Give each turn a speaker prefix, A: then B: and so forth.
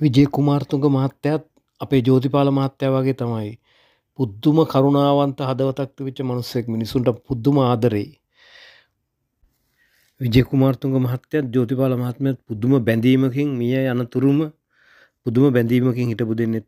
A: විජය කුමාර්තුන්ග මහත්තයත් අපේ ජෝතිපාල මහත්තය වගේ තමයි පුද්දුම කරුණාවන්ත හදවතක් විච මනුස්සෙක් මිනිසුන්ට පුද්දුම ආදරෙයි විජකුමාර්තුන්ග මහත්තයත් ජෝතිපාල මහත්මයත් පුදුම බැඳීමකින් මිය යනතුරුම පුදුම බැඳීමකින් හිටපු දෙන්නෙත්